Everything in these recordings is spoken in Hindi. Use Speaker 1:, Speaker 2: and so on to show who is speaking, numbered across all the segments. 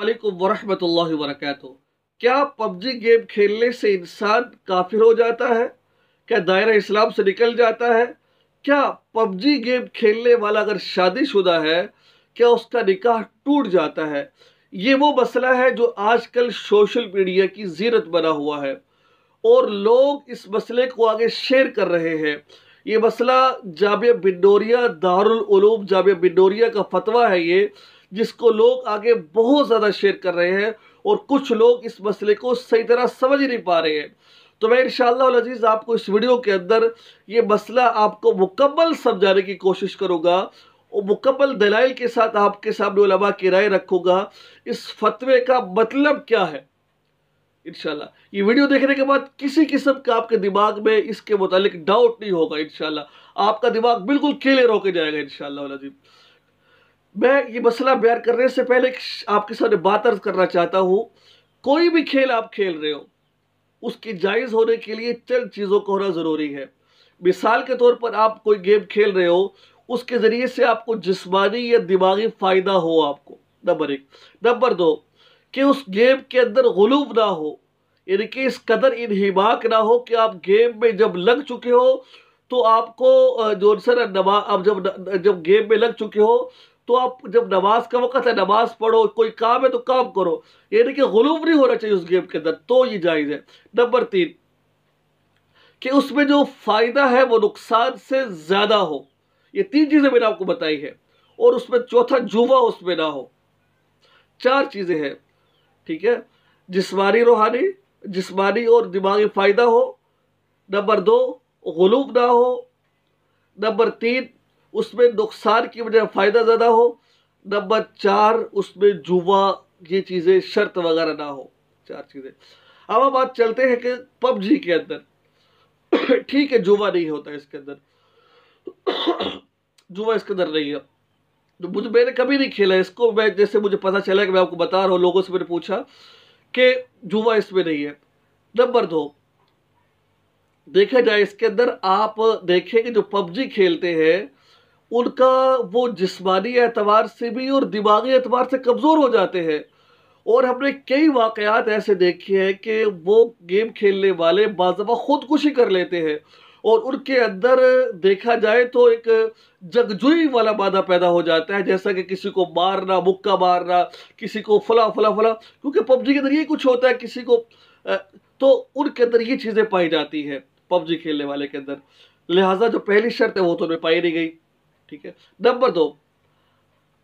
Speaker 1: वालेकुम वरहमतुल्लाहि क्या पबजी गेम खेलने से इंसान काफिर हो जाता है क्या दायरा इस्लाम से निकल जाता है क्या पबजी गेम खेलने वाला अगर शादीशुदा है क्या उसका निकाह टूट जाता है ये वो मसला है जो आजकल सोशल मीडिया की जीरत बना हुआ है और लोग इस मसले को आगे शेयर कर रहे हैं ये मसला जाम बिन्नोरिया दारुल दारुलूम जामिया का फतवा है ये जिसको लोग आगे बहुत ज़्यादा शेयर कर रहे हैं और कुछ लोग इस मसले को सही तरह समझ नहीं पा रहे हैं तो मैं इन आपको इस वीडियो के अंदर ये मसला आपको मुकम्मल समझाने की कोशिश करूँगा और मुकम्मल दलाइल के साथ आपके सामने लबा की राय रखूँगा इस फतवे का मतलब क्या है इनशाला ये वीडियो देखने के बाद किसी किस्म का आपके दिमाग में इसके मुतालिक डाउट नहीं होगा इनशाला आपका दिमाग बिल्कुल क्लियर होकर जाएगा इनशाला मैं ये मसला बयान करने से पहले आपके सामने बात अर्ज करना चाहता हूँ कोई भी खेल आप खेल रहे हो उसके जायज़ होने के लिए चंद चीज़ों को होना ज़रूरी है मिसाल के तौर पर आप कोई गेम खेल रहे हो उसके ज़रिए से आपको जिस्मानी या दिमागी फ़ायदा हो आपको नंबर एक नंबर दो कि उस गेम के अंदर गलूब ना हो यानी कि इस कदर इनहिमाक ना हो कि आप गेम में जब लग चुके हो तो आपको जो सर नमा आप जब जब गेम में लग चुके हो तो आप जब नमाज का वक़्त है नमाज पढ़ो कोई काम है तो काम करो यानी कि गलूब नहीं होना चाहिए उस गेम के अंदर तो ये जायज़ है नंबर तीन कि उसमें जो फ़ायदा है वो नुकसान से ज़्यादा हो ये तीन चीज़ें मैंने आपको बताई है और उसमें चौथा जुआ उसमें ना हो चार चीज़ें हैं ठीक है जिसमानी रूहानी जिसमानी और दिमागी फ़ायदा हो नंबर दो गलूब ना हो नंबर तीन उसमें नुकसान की वजह फ़ायदा ज़्यादा हो नंबर चार उसमें जुआ ये चीज़ें शर्त वगैरह ना हो चार चीज़ें अब हम बात चलते हैं कि पबजी के अंदर ठीक है जुआ नहीं होता इसके अंदर जुआ इसके अंदर नहीं है तो मुझे मैंने कभी नहीं खेला इसको मैं जैसे मुझे पता चला कि मैं आपको बता रहा हूँ लोगों से मैंने पूछा कि जुआ इसमें नहीं है नंबर दो देखा जाए इसके अंदर आप देखें कि जो पबजी खेलते हैं उनका वो जिसमानी एतबार से भी और दिमागी एतबार से कमज़ोर हो जाते हैं और हमने कई वाकयात ऐसे देखे हैं कि वो गेम खेलने वाले बाजबा खुदकुशी कर लेते हैं और उनके अंदर देखा जाए तो एक जगजुई वाला मादा पैदा हो जाता है जैसा कि किसी को मारना मुक्का मारना किसी को फला फला फला क्योंकि पबजी के अंदर ये कुछ होता है किसी को तो उनके अंदर ये चीज़ें पाई जाती हैं पबजी खेलने वाले के अंदर लिहाजा जो पहली शर्त है वो तो उन्हें पाई नहीं गई ठीक है नंबर दो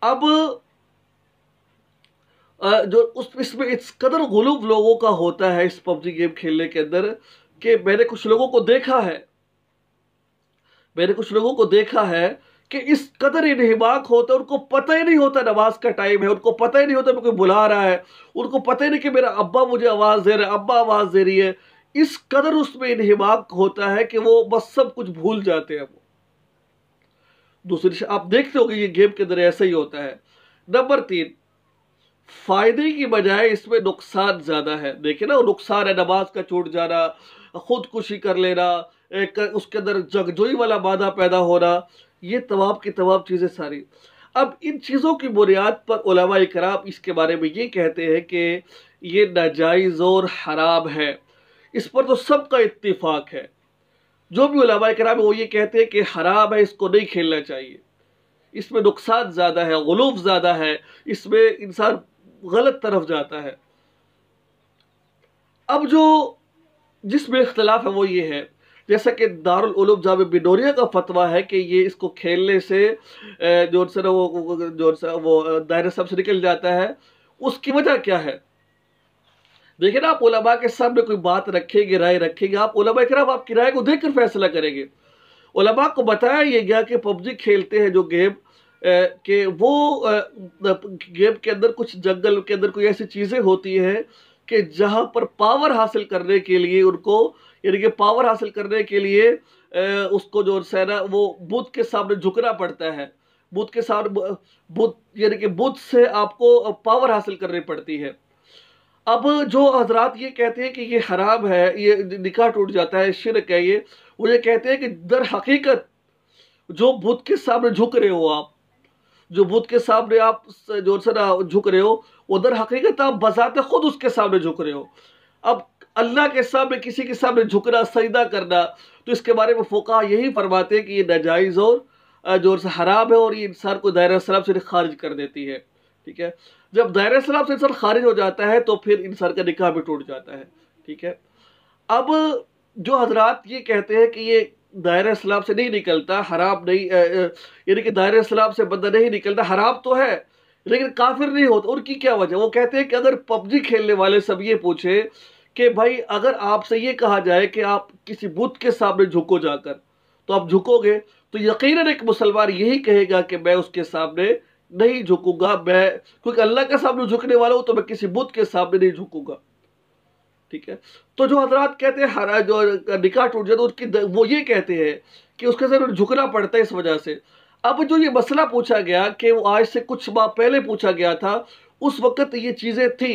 Speaker 1: अब जो उस इसमें इस कदर गुलूब लोगों का होता है इस पबजी गेम खेलने के अंदर कि मैंने कुछ लोगों को देखा है मैंने कुछ लोगों को देखा है कि इस कदर इनहिमाक होता है उनको पता ही नहीं होता नमाज का टाइम है उनको पता ही नहीं होता मैं कोई बुला रहा है उनको पता ही नहीं कि मेरा अब्बा मुझे आवाज़ दे रहा है अब्बा आवाज़ दे रही है इस कदर उसमें इनहिमाक होता है कि वो बस सब कुछ भूल जाते हैं वो दूसरी आप देखते हो ये गेम के अंदर ऐसा ही होता है नंबर तीन फायदे की बजाय इसमें नुकसान ज़्यादा है देखिए ना नुकसान है नमाज का छूट जाना खुदकुशी कर लेना एक उसके अंदर जगजोई वाला बाधा पैदा होना ये तमाम की तमाम चीज़ें सारी अब इन चीज़ों की बुनियाद पर कराम इसके बारे में ये कहते हैं कि ये नाजायज़ और हराम है इस पर तो सबका इतफाक़ है जो भी उलमा कराम वो ये कहते हैं कि हराम है इसको नहीं खेलना चाहिए इसमें नुकसान ज़्यादा है गलूफ ज़्यादा है इसमें इंसान गलत तरफ जाता है अब जो जिसमें इख्तलाफ है वो ये है जैसा कि दारुलूम जाम बिनोरिया का फतवा है कि ये इसको खेलने से जो से वो जो वो दायरे सब से निकल जाता है उसकी वजह क्या है देखिए ना आप ओलाबा के सामने कोई बात रखेंगे राय रखेंगे आप के कराम आप किराए को कर फैसला करेंगे ओलाबा को बताया ये गया कि पबजी खेलते हैं जो गेम के वो गेम के अंदर कुछ जंगल के अंदर कोई ऐसी चीज़ें होती हैं कि जहाँ पर पावर हासिल करने के लिए उनको यानी कि पावर हासिल करने के लिए उसको जो है ना वो बुद्ध के सामने झुकना पड़ता है बुद्ध के सामने बुद्ध यानी कि बुद्ध से आपको पावर हासिल करनी पड़ती है अब जो हजरात ये कहते हैं कि ये हराम है ये निकाह टूट जाता है शिरक है ये वो ये कहते हैं कि दर हकीकत जो बुद्ध के सामने झुक रहे हो आप जो बुद्ध के सामने आप जो है ना झुक रहे हो वो दर हकीकत आप बजाते खुद उसके सामने झुक रहे हो अब अल्लाह के सामने किसी के सामने झुकना सजदा करना तो इसके बारे में फ़ोका यही फरमाते हैं कि ये नाजायज़ और जोर से हराम है और ये इंसान को दायरा शराब से खारिज कर देती है ठीक है जब दायरे सलाब से इंसान खारिज हो जाता है तो फिर इंसान का निकाह भी टूट जाता है ठीक है अब जो हजरात ये कहते हैं कि ये दायरे सलाब से नहीं निकलता हराब नहीं यानी कि दायरे सलाब से बंदा नहीं निकलता हराब तो है लेकिन काफिर नहीं होता उनकी क्या वजह वो कहते हैं कि अगर पबजी खेलने वाले सब ये पूछे कि भाई अगर आपसे ये कहा जाए कि आप किसी बुत के सामने झुको जाकर तो आप झुकोगे तो यकीनन एक मुसलमान यही कहेगा कि मैं उसके सामने नहीं झुकूंगा मैं क्योंकि अल्लाह के सामने झुकने वाला हूँ तो मैं किसी बुद्ध के सामने नहीं झुकूंगा ठीक है तो जो हजरात कहते हैं हरा जो निकाह टूट जाए तो उसकी वो ये कहते हैं कि उसके साथ झुकना पड़ता है इस वजह से अब जो ये मसला पूछा गया कि वो आज से कुछ माह पहले पूछा गया था उस वक्त ये चीज़ें थी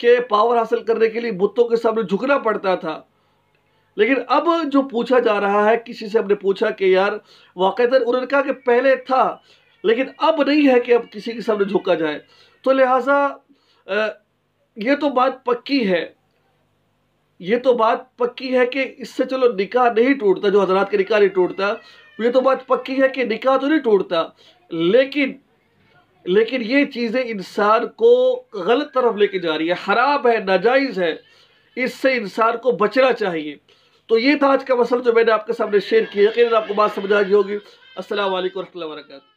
Speaker 1: कि पावर हासिल करने के लिए बुतों के सामने झुकना पड़ता था लेकिन अब जो पूछा जा रहा है किसी से हमने पूछा कि यार वाकई तो उन्होंने कहा कि पहले था लेकिन अब नहीं है कि अब किसी के सामने झुका जाए तो लिहाजा ये तो बात पक्की है ये तो बात पक्की है कि इससे चलो निकाह नहीं टूटता जो हजरात का निकाह नहीं टूटता ये तो बात पक्की है कि निकाह तो नहीं टूटता लेकिन लेकिन ये चीज़ें इंसान को गलत तरफ लेके जा रही है ख़राब है नाजायज़ है इससे इंसान को बचना चाहिए तो ये था आज का मसल जो मैंने आपके सामने शेयर किया यकीन आपको बात समझ आ गई होगी असल वरहमल वर्का